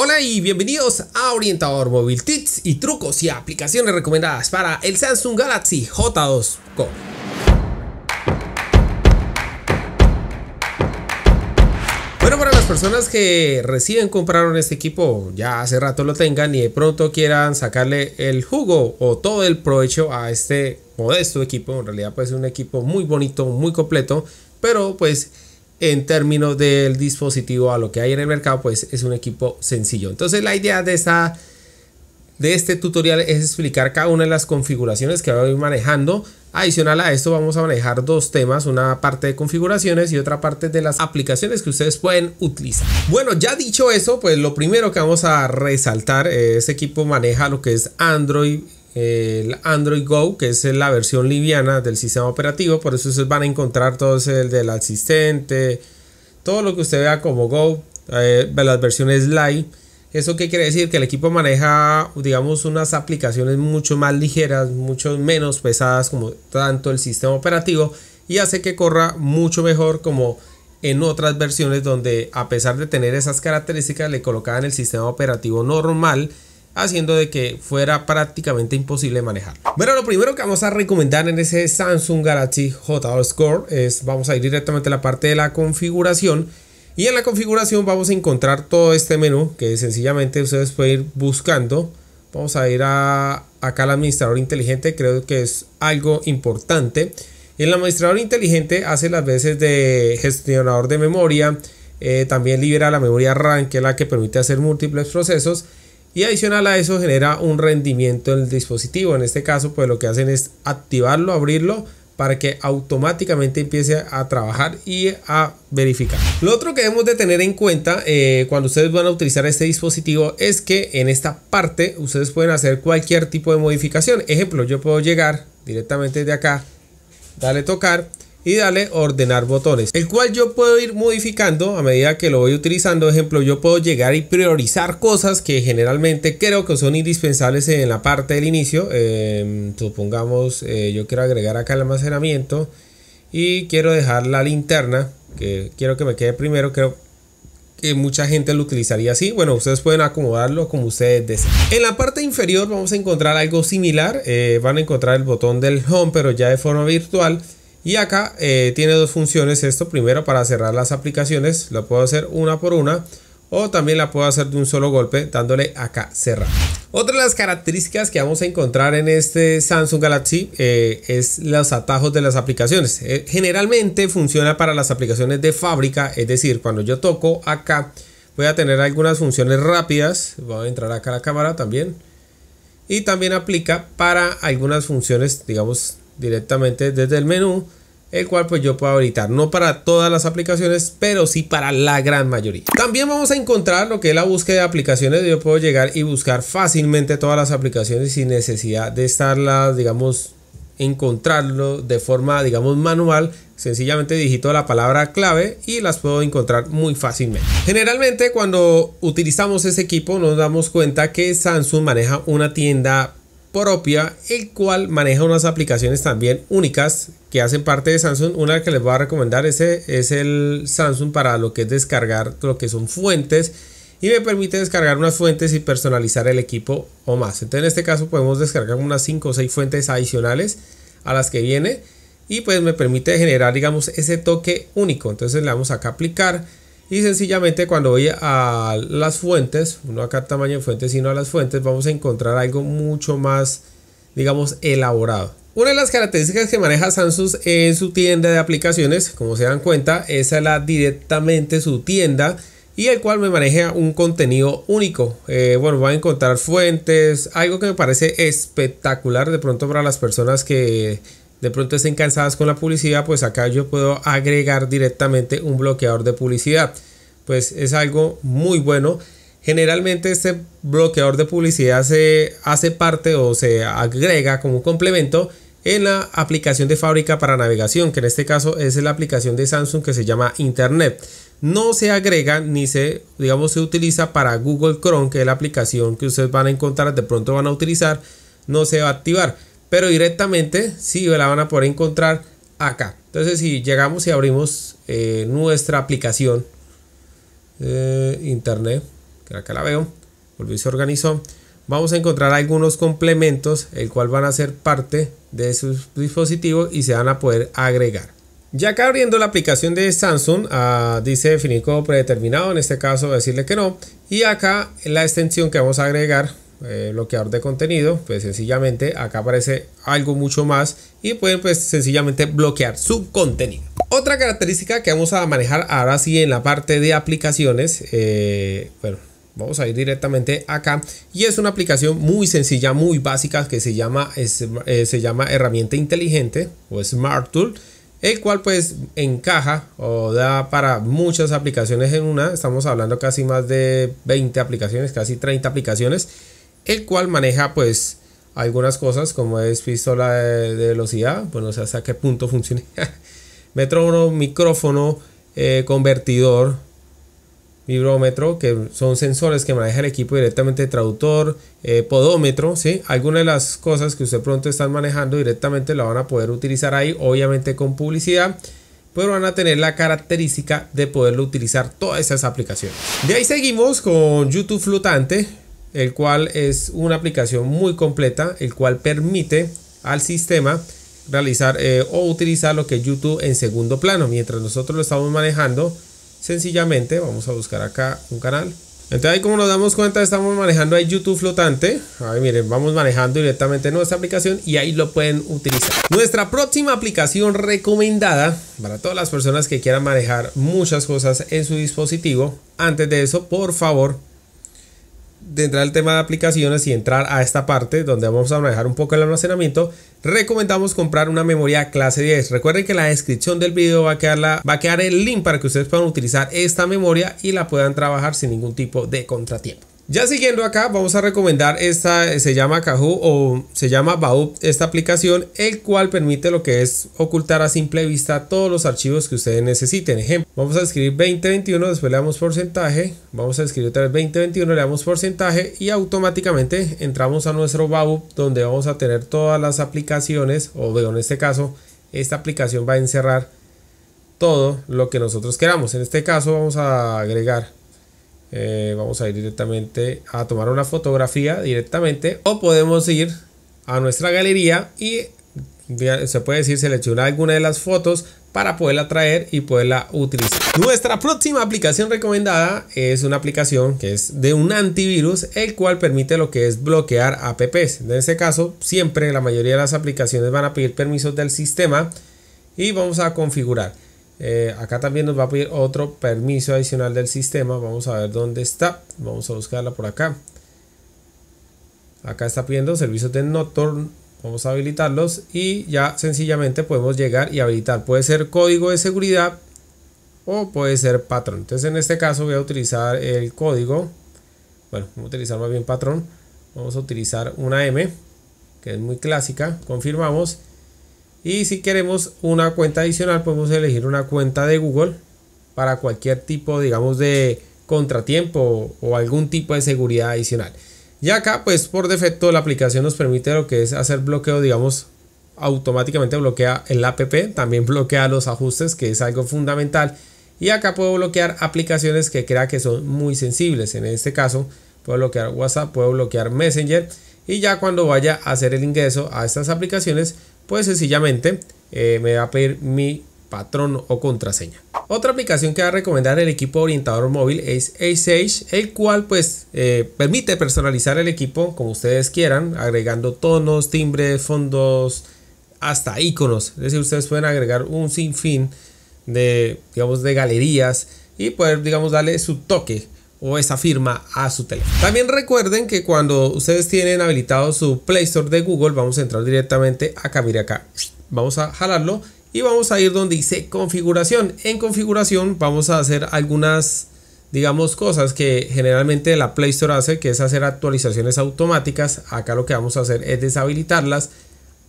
Hola y bienvenidos a Orientador Móvil, tips y trucos y aplicaciones recomendadas para el Samsung Galaxy J2 Go. Bueno, para las personas que reciben compraron este equipo, ya hace rato lo tengan y de pronto quieran sacarle el jugo o todo el provecho a este modesto equipo, en realidad pues es un equipo muy bonito, muy completo, pero pues en términos del dispositivo a lo que hay en el mercado, pues es un equipo sencillo. Entonces la idea de, esta, de este tutorial es explicar cada una de las configuraciones que voy manejando. Adicional a esto vamos a manejar dos temas, una parte de configuraciones y otra parte de las aplicaciones que ustedes pueden utilizar. Bueno, ya dicho eso, pues lo primero que vamos a resaltar, eh, este equipo maneja lo que es Android el Android Go, que es la versión liviana del sistema operativo. Por eso ustedes van a encontrar todo el del asistente, todo lo que usted vea como Go, eh, las versiones Live. ¿Eso qué quiere decir? Que el equipo maneja, digamos, unas aplicaciones mucho más ligeras, mucho menos pesadas como tanto el sistema operativo y hace que corra mucho mejor como en otras versiones donde a pesar de tener esas características le colocaban el sistema operativo normal haciendo de que fuera prácticamente imposible manejar. Bueno, lo primero que vamos a recomendar en ese Samsung Galaxy J2 Score es vamos a ir directamente a la parte de la configuración y en la configuración vamos a encontrar todo este menú que sencillamente ustedes pueden ir buscando. Vamos a ir a acá al administrador inteligente, creo que es algo importante. El administrador inteligente hace las veces de gestionador de memoria, eh, también libera la memoria RAM que es la que permite hacer múltiples procesos y adicional a eso genera un rendimiento en el dispositivo. En este caso, pues lo que hacen es activarlo, abrirlo para que automáticamente empiece a trabajar y a verificar. Lo otro que debemos de tener en cuenta eh, cuando ustedes van a utilizar este dispositivo es que en esta parte ustedes pueden hacer cualquier tipo de modificación. Ejemplo, yo puedo llegar directamente de acá, darle tocar y darle ordenar botones, el cual yo puedo ir modificando a medida que lo voy utilizando. Ejemplo, yo puedo llegar y priorizar cosas que generalmente creo que son indispensables en la parte del inicio. Em, supongamos, eh, yo quiero agregar acá el almacenamiento y quiero dejar la linterna, que quiero que me quede primero, creo, que mucha gente lo utilizaría así. Bueno, ustedes pueden acomodarlo como ustedes deseen. En la parte inferior vamos a encontrar algo similar. Eh, van a encontrar el botón del home, pero ya de forma virtual. Y acá eh, tiene dos funciones esto. Primero para cerrar las aplicaciones, lo puedo hacer una por una o también la puedo hacer de un solo golpe dándole acá cerrar. Otra de las características que vamos a encontrar en este Samsung Galaxy eh, es los atajos de las aplicaciones. Eh, generalmente funciona para las aplicaciones de fábrica, es decir, cuando yo toco acá voy a tener algunas funciones rápidas. Voy a entrar acá a la cámara también. Y también aplica para algunas funciones, digamos, directamente desde el menú, el cual pues yo puedo habilitar, no para todas las aplicaciones, pero sí para la gran mayoría. También vamos a encontrar lo que es la búsqueda de aplicaciones, yo puedo llegar y buscar fácilmente todas las aplicaciones sin necesidad de estarlas, digamos, encontrarlo de forma, digamos, manual. Sencillamente digito la palabra clave y las puedo encontrar muy fácilmente. Generalmente cuando utilizamos ese equipo nos damos cuenta que Samsung maneja una tienda propia, el cual maneja unas aplicaciones también únicas que hacen parte de Samsung. Una que les voy a recomendar ese es el Samsung para lo que es descargar lo que son fuentes y me permite descargar unas fuentes y personalizar el equipo o más. Entonces en este caso podemos descargar unas 5 o 6 fuentes adicionales a las que viene y pues me permite generar digamos ese toque único. Entonces le vamos acá a aplicar y sencillamente cuando voy a las fuentes, no acá tamaño de fuentes, sino a las fuentes, vamos a encontrar algo mucho más, digamos, elaborado. Una de las características que maneja Samsung en su tienda de aplicaciones, como se dan cuenta, es la directamente su tienda y el cual me maneja un contenido único. Eh, bueno, va a encontrar fuentes, algo que me parece espectacular de pronto para las personas que de pronto estén cansadas con la publicidad, pues acá yo puedo agregar directamente un bloqueador de publicidad. Pues es algo muy bueno. Generalmente este bloqueador de publicidad se hace parte o se agrega como complemento en la aplicación de fábrica para navegación, que en este caso es la aplicación de Samsung que se llama Internet. No se agrega ni se, digamos, se utiliza para Google Chrome, que es la aplicación que ustedes van a encontrar, de pronto van a utilizar, no se va a activar pero directamente sí la van a poder encontrar acá. Entonces si llegamos y abrimos eh, nuestra aplicación eh, internet, que acá la veo, volví y se organizó. Vamos a encontrar algunos complementos, el cual van a ser parte de sus dispositivos y se van a poder agregar. Ya acá abriendo la aplicación de Samsung, ah, dice definir como predeterminado, en este caso decirle que no. Y acá la extensión que vamos a agregar eh, bloqueador de contenido, pues sencillamente acá aparece algo mucho más y pueden pues sencillamente bloquear su contenido. Otra característica que vamos a manejar ahora sí en la parte de aplicaciones, eh, bueno, vamos a ir directamente acá y es una aplicación muy sencilla, muy básica que se llama, eh, se llama herramienta inteligente o Smart Tool el cual pues encaja o da para muchas aplicaciones en una. Estamos hablando casi más de 20 aplicaciones, casi 30 aplicaciones el cual maneja pues algunas cosas como es pistola de, velocidad, bueno no sé hasta qué punto funciona, metrónomo, micrófono, eh, convertidor, vibrómetro, que son sensores que maneja el equipo directamente, traductor, eh, podómetro, ¿sí? Algunas de las cosas que usted pronto están manejando directamente la van a poder utilizar ahí, obviamente con publicidad, pero van a tener la característica de poderlo utilizar todas esas aplicaciones. De ahí seguimos con YouTube flotante, el cual es una aplicación muy completa, el cual permite al sistema realizar eh, o utilizar lo que es YouTube en segundo plano. Mientras nosotros lo estamos manejando, sencillamente vamos a buscar acá un canal. Entonces ahí como nos damos cuenta estamos manejando ahí YouTube flotante. Ahí miren, vamos manejando directamente nuestra aplicación y ahí lo pueden utilizar. Nuestra próxima aplicación recomendada para todas las personas que quieran manejar muchas cosas en su dispositivo. Antes de eso, por favor, entrar al tema de aplicaciones y entrar a esta parte donde vamos a manejar un poco el almacenamiento, recomendamos comprar una memoria clase 10. Recuerden que en la descripción del video va a, quedar va a quedar el link para que ustedes puedan utilizar esta memoria y la puedan trabajar sin ningún tipo de contratiempo. Ya siguiendo acá vamos a recomendar esta, se llama Cahoo, o se llama Baup, esta aplicación, el cual permite lo que es ocultar a simple vista todos los archivos que ustedes necesiten. Ejemplo, vamos a escribir 2021, después le damos porcentaje, vamos a escribir otra vez 2021, le damos porcentaje y automáticamente entramos a nuestro Baup, donde vamos a tener todas las aplicaciones o veo en este caso, esta aplicación va a encerrar todo lo que nosotros queramos. En este caso vamos a agregar eh, vamos a ir directamente a tomar una fotografía directamente o podemos ir a nuestra galería y se puede decir seleccionar alguna de las fotos para poderla traer y poderla utilizar. Nuestra próxima aplicación recomendada es una aplicación que es de un antivirus, el cual permite lo que es bloquear apps. En este caso, siempre la mayoría de las aplicaciones van a pedir permisos del sistema y vamos a configurar. Eh, acá también nos va a pedir otro permiso adicional del sistema. Vamos a ver dónde está. Vamos a buscarla por acá. Acá está pidiendo servicios de Nocturne. Vamos a habilitarlos y ya sencillamente podemos llegar y habilitar. Puede ser código de seguridad o puede ser patrón. Entonces en este caso voy a utilizar el código. Bueno, vamos a utilizar más bien patrón. Vamos a utilizar una M que es muy clásica. Confirmamos y si queremos una cuenta adicional, podemos elegir una cuenta de Google para cualquier tipo, digamos, de contratiempo o algún tipo de seguridad adicional. Y acá, pues por defecto, la aplicación nos permite lo que es hacer bloqueo, digamos, automáticamente bloquea el app, también bloquea los ajustes, que es algo fundamental. Y acá puedo bloquear aplicaciones que crea que son muy sensibles. En este caso, puedo bloquear WhatsApp, puedo bloquear Messenger y ya cuando vaya a hacer el ingreso a estas aplicaciones pues sencillamente eh, me va a pedir mi patrón o contraseña. Otra aplicación que va a recomendar el equipo orientador móvil es A6, el cual pues eh, permite personalizar el equipo como ustedes quieran, agregando tonos, timbres, fondos, hasta iconos. Es decir, ustedes pueden agregar un sinfín de, digamos, de galerías y poder, digamos, darle su toque o esa firma a su teléfono. También recuerden que cuando ustedes tienen habilitado su Play Store de Google, vamos a entrar directamente acá, mire acá, vamos a jalarlo y vamos a ir donde dice configuración. En configuración vamos a hacer algunas, digamos, cosas que generalmente la Play Store hace, que es hacer actualizaciones automáticas. Acá lo que vamos a hacer es deshabilitarlas.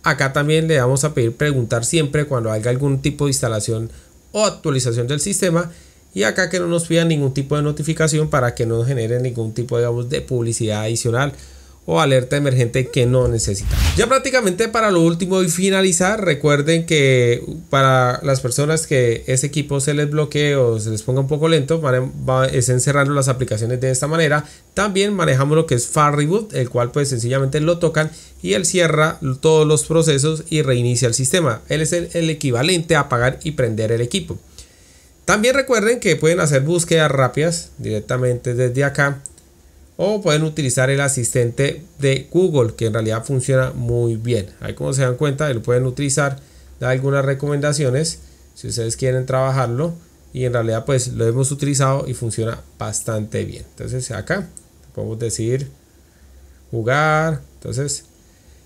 Acá también le vamos a pedir preguntar siempre cuando haga algún tipo de instalación o actualización del sistema y acá que no nos pidan ningún tipo de notificación para que no genere ningún tipo digamos, de publicidad adicional o alerta emergente que no necesitamos. Ya prácticamente para lo último y finalizar, recuerden que para las personas que ese equipo se les bloquee o se les ponga un poco lento, es cerrando las aplicaciones de esta manera. También manejamos lo que es Far Reboot, el cual pues sencillamente lo tocan y él cierra todos los procesos y reinicia el sistema. Él es el, el equivalente a apagar y prender el equipo. También recuerden que pueden hacer búsquedas rápidas directamente desde acá o pueden utilizar el asistente de Google que en realidad funciona muy bien. Ahí como se dan cuenta lo pueden utilizar, da algunas recomendaciones si ustedes quieren trabajarlo y en realidad pues lo hemos utilizado y funciona bastante bien. Entonces acá podemos decir jugar, entonces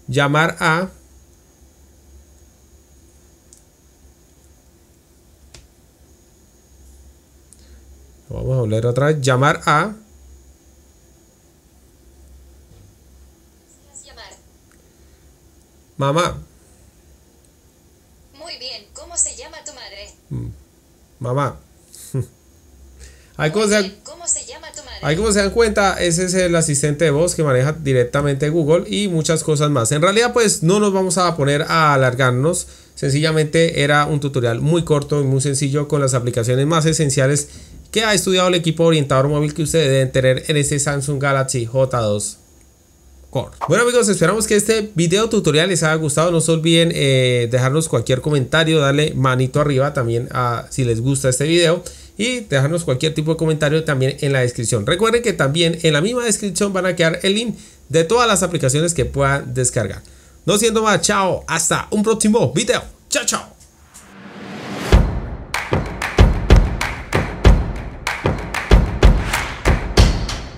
llamar a vamos a volver otra vez. Llamar a. Mamá. Muy bien, ¿cómo se llama tu madre? Mm. Mamá. Hay cosas, se, como se dan cuenta, ese es el asistente de voz que maneja directamente Google y muchas cosas más. En realidad, pues no nos vamos a poner a alargarnos. Sencillamente era un tutorial muy corto y muy sencillo con las aplicaciones más esenciales que ha estudiado el equipo orientador móvil que ustedes deben tener en este Samsung Galaxy J2 Core. Bueno amigos, esperamos que este video tutorial les haya gustado. No se olviden eh, dejarnos cualquier comentario, darle manito arriba también a, si les gusta este video y dejarnos cualquier tipo de comentario también en la descripción. Recuerden que también en la misma descripción van a quedar el link de todas las aplicaciones que puedan descargar. No siendo más, chao, hasta un próximo video. Chao, chao.